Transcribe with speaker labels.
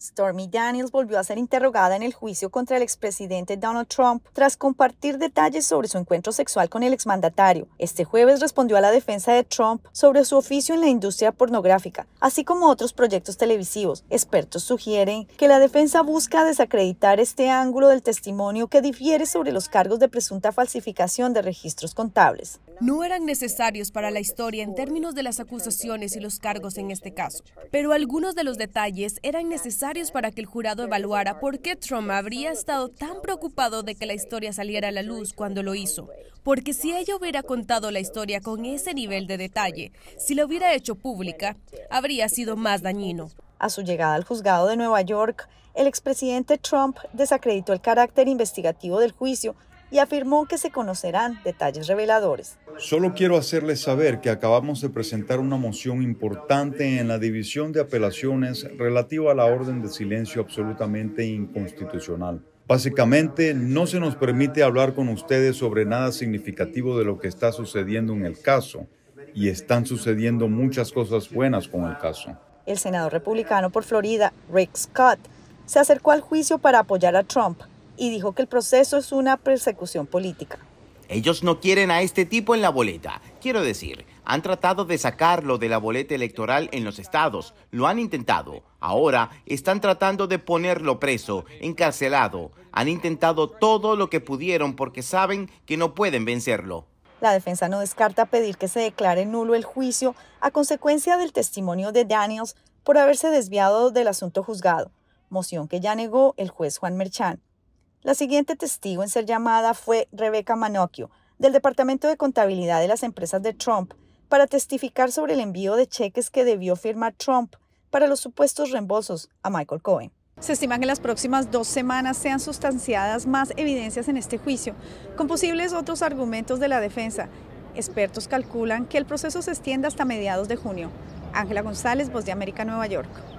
Speaker 1: Stormy Daniels volvió a ser interrogada en el juicio contra el expresidente Donald Trump tras compartir detalles sobre su encuentro sexual con el exmandatario. Este jueves respondió a la defensa de Trump sobre su oficio en la industria pornográfica, así como otros proyectos televisivos. Expertos sugieren que la defensa busca desacreditar este ángulo del testimonio que difiere sobre los cargos de presunta falsificación de registros contables.
Speaker 2: No eran necesarios para la historia en términos de las acusaciones y los cargos en este caso, pero algunos de los detalles eran necesarios para que el jurado evaluara por qué Trump habría estado tan preocupado de que la historia saliera a la luz cuando lo hizo. Porque si ella hubiera contado la historia con ese nivel de detalle, si la hubiera hecho pública, habría sido más dañino. A
Speaker 1: su llegada al juzgado de Nueva York, el expresidente Trump desacreditó el carácter investigativo del juicio y afirmó que se conocerán detalles reveladores.
Speaker 3: Solo quiero hacerles saber que acabamos de presentar una moción importante en la División de Apelaciones relativa a la orden de silencio absolutamente inconstitucional. Básicamente, no se nos permite hablar con ustedes sobre nada significativo de lo que está sucediendo en el caso, y están sucediendo muchas cosas buenas con el caso.
Speaker 1: El senador republicano por Florida, Rick Scott, se acercó al juicio para apoyar a Trump, y dijo que el proceso es una persecución política.
Speaker 4: Ellos no quieren a este tipo en la boleta. Quiero decir, han tratado de sacarlo de la boleta electoral en los estados. Lo han intentado. Ahora están tratando de ponerlo preso, encarcelado. Han intentado todo lo que pudieron porque saben que no pueden vencerlo.
Speaker 1: La defensa no descarta pedir que se declare nulo el juicio a consecuencia del testimonio de Daniels por haberse desviado del asunto juzgado, moción que ya negó el juez Juan Merchán. La siguiente testigo en ser llamada fue Rebeca Manocchio, del Departamento de Contabilidad de las Empresas de Trump, para testificar sobre el envío de cheques que debió firmar Trump para los supuestos reembolsos a Michael Cohen. Se estima que en las próximas dos semanas sean sustanciadas más evidencias en este juicio, con posibles otros argumentos de la defensa. Expertos calculan que el proceso se extienda hasta mediados de junio. Ángela González, Voz de América, Nueva York.